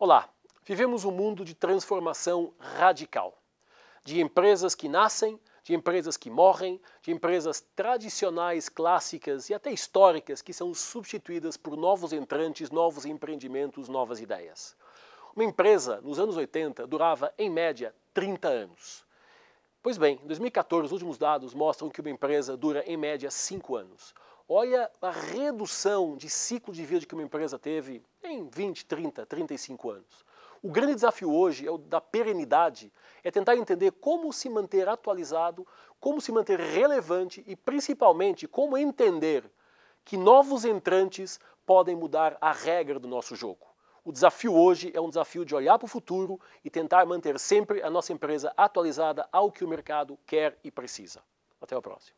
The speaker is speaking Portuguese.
Olá, vivemos um mundo de transformação radical. De empresas que nascem, de empresas que morrem, de empresas tradicionais, clássicas e até históricas que são substituídas por novos entrantes, novos empreendimentos, novas ideias. Uma empresa, nos anos 80, durava, em média, 30 anos. Pois bem, em 2014, os últimos dados mostram que uma empresa dura, em média, 5 anos. Olha a redução de ciclo de vida que uma empresa teve em 20, 30, 35 anos. O grande desafio hoje é o da perenidade, é tentar entender como se manter atualizado, como se manter relevante e principalmente como entender que novos entrantes podem mudar a regra do nosso jogo. O desafio hoje é um desafio de olhar para o futuro e tentar manter sempre a nossa empresa atualizada ao que o mercado quer e precisa. Até o próximo.